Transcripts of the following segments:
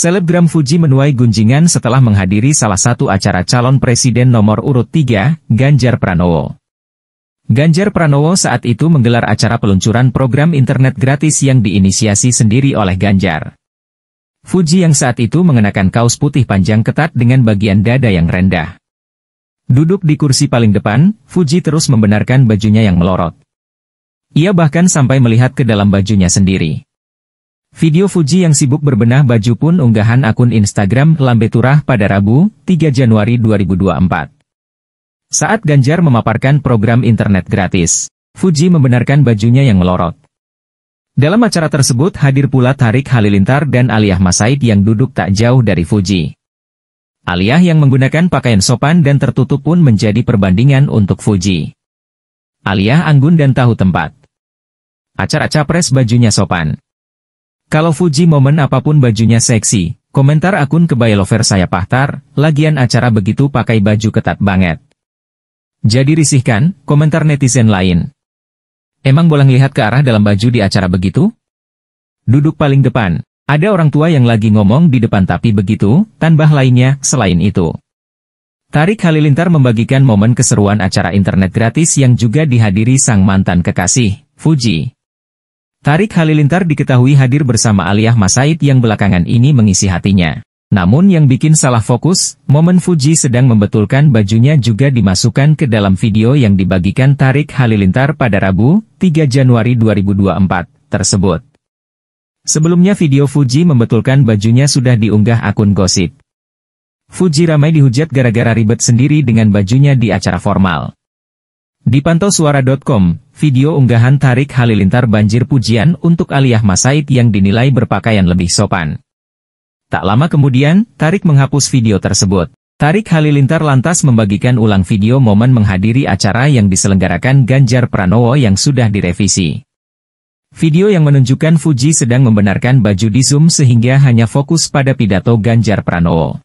Selebgram Fuji menuai gunjingan setelah menghadiri salah satu acara calon presiden nomor urut 3, Ganjar Pranowo. Ganjar Pranowo saat itu menggelar acara peluncuran program internet gratis yang diinisiasi sendiri oleh Ganjar. Fuji yang saat itu mengenakan kaos putih panjang ketat dengan bagian dada yang rendah. Duduk di kursi paling depan, Fuji terus membenarkan bajunya yang melorot. Ia bahkan sampai melihat ke dalam bajunya sendiri. Video Fuji yang sibuk berbenah baju pun unggahan akun Instagram Lambe Turah pada Rabu, 3 Januari 2024. Saat Ganjar memaparkan program internet gratis, Fuji membenarkan bajunya yang melorot. Dalam acara tersebut hadir pula Tarik Halilintar dan Aliyah Masaid yang duduk tak jauh dari Fuji. Aliyah yang menggunakan pakaian sopan dan tertutup pun menjadi perbandingan untuk Fuji. Aliyah anggun dan tahu tempat. Acara capres bajunya sopan. Kalau Fuji momen apapun bajunya seksi, komentar akun kebaya lover saya Pahtar, lagian acara begitu pakai baju ketat banget. Jadi risihkan, komentar netizen lain. Emang boleh lihat ke arah dalam baju di acara begitu? Duduk paling depan, ada orang tua yang lagi ngomong di depan tapi begitu, tambah lainnya, selain itu. Tarik Halilintar membagikan momen keseruan acara internet gratis yang juga dihadiri sang mantan kekasih, Fuji. Tarik Halilintar diketahui hadir bersama Aliyah Masaid yang belakangan ini mengisi hatinya. Namun yang bikin salah fokus, momen Fuji sedang membetulkan bajunya juga dimasukkan ke dalam video yang dibagikan Tarik Halilintar pada Rabu, 3 Januari 2024, tersebut. Sebelumnya video Fuji membetulkan bajunya sudah diunggah akun gosip. Fuji ramai dihujat gara-gara ribet sendiri dengan bajunya di acara formal. Dipantau suara.com, video unggahan Tarik Halilintar banjir pujian untuk Aliyah Masaid yang dinilai berpakaian lebih sopan. Tak lama kemudian, Tarik menghapus video tersebut. Tarik Halilintar lantas membagikan ulang video momen menghadiri acara yang diselenggarakan Ganjar Pranowo yang sudah direvisi. Video yang menunjukkan Fuji sedang membenarkan baju di Zoom sehingga hanya fokus pada pidato Ganjar Pranowo.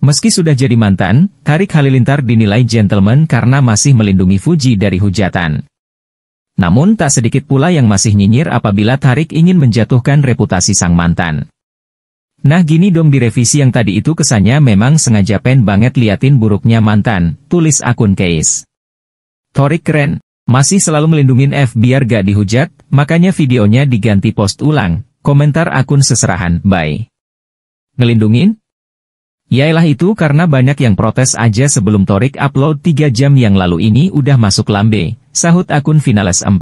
Meski sudah jadi mantan, Tarik Halilintar dinilai gentleman karena masih melindungi Fuji dari hujatan. Namun tak sedikit pula yang masih nyinyir apabila Tarik ingin menjatuhkan reputasi sang mantan. Nah gini dong di revisi yang tadi itu kesannya memang sengaja pen banget liatin buruknya mantan, tulis akun keis. Torik keren, masih selalu melindungin F biar gak dihujat, makanya videonya diganti post ulang, komentar akun seserahan, bye. Ngelindungin? Yailah itu karena banyak yang protes aja sebelum Torik upload 3 jam yang lalu ini udah masuk lambe, sahut akun Finales 4.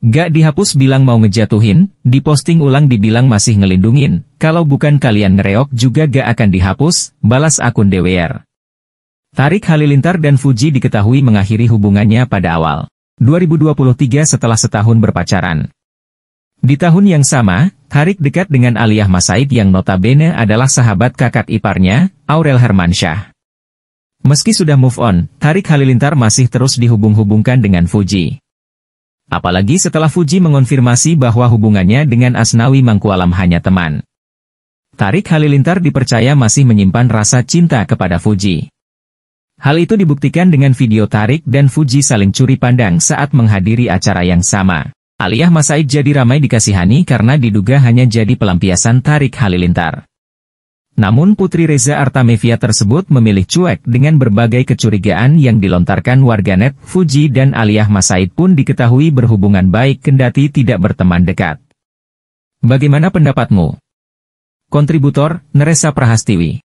Gak dihapus bilang mau ngejatuhin, diposting ulang dibilang masih ngelindungin, kalau bukan kalian ngereok juga gak akan dihapus, balas akun DWR. Tarik Halilintar dan Fuji diketahui mengakhiri hubungannya pada awal 2023 setelah setahun berpacaran. Di tahun yang sama, Tarik dekat dengan Aliyah Masaid yang notabene adalah sahabat kakak iparnya, Aurel Hermansyah. Meski sudah move on, Tarik Halilintar masih terus dihubung-hubungkan dengan Fuji. Apalagi setelah Fuji mengonfirmasi bahwa hubungannya dengan Asnawi Mangkualam hanya teman. Tarik Halilintar dipercaya masih menyimpan rasa cinta kepada Fuji. Hal itu dibuktikan dengan video Tarik dan Fuji saling curi pandang saat menghadiri acara yang sama. Aliyah Masaid jadi ramai dikasihani karena diduga hanya jadi pelampiasan Tarik Halilintar. Namun Putri Reza Artamevia tersebut memilih cuek dengan berbagai kecurigaan yang dilontarkan warganet, Fuji dan Aliyah Masaid pun diketahui berhubungan baik kendati tidak berteman dekat. Bagaimana pendapatmu? Kontributor, Neresa Prahastiwi